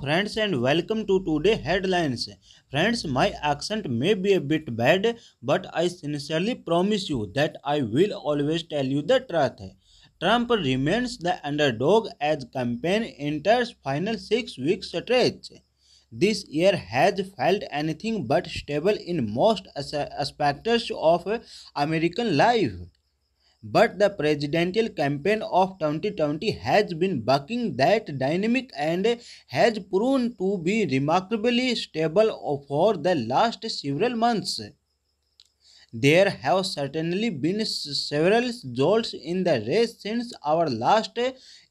friends and welcome to today's headlines. Friends, my accent may be a bit bad, but I sincerely promise you that I will always tell you the truth. Trump remains the underdog as campaign enters final six weeks stretch. This year has felt anything but stable in most aspects of American life but the presidential campaign of 2020 has been bucking that dynamic and has proven to be remarkably stable for the last several months. There have certainly been several jolts in the race since our last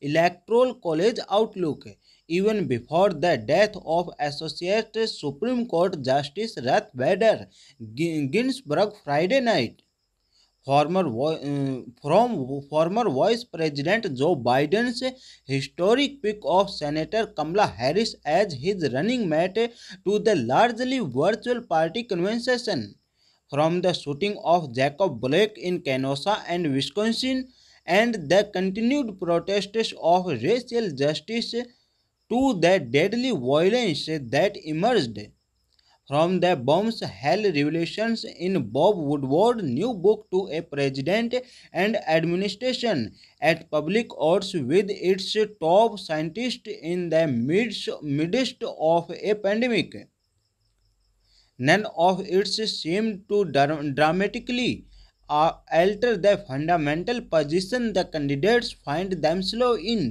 electoral college outlook, even before the death of Associate Supreme Court Justice Ruth Bader Ginsburg Friday night former uh, from former Vice President Joe Biden's historic pick of Senator Kamala Harris as his running mate to the largely virtual party convention. From the shooting of Jacob Blake in Kenosha and Wisconsin and the continued protests of racial justice to the deadly violence that emerged from the bombs hell revelations in bob woodward's new book to a president and administration at public odds with its top scientist in the midst, midst of a pandemic none of its seemed to dramatically uh, alter the fundamental position the candidates find themselves in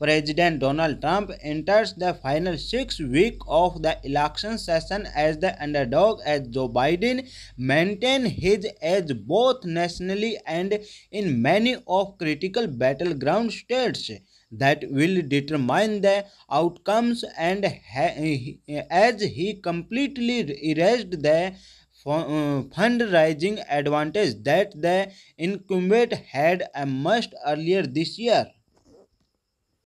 President Donald Trump enters the final six week of the election session as the underdog as Joe Biden maintains his edge both nationally and in many of critical battleground states that will determine the outcomes and as he completely erased the fundraising advantage that the incumbent had amassed earlier this year.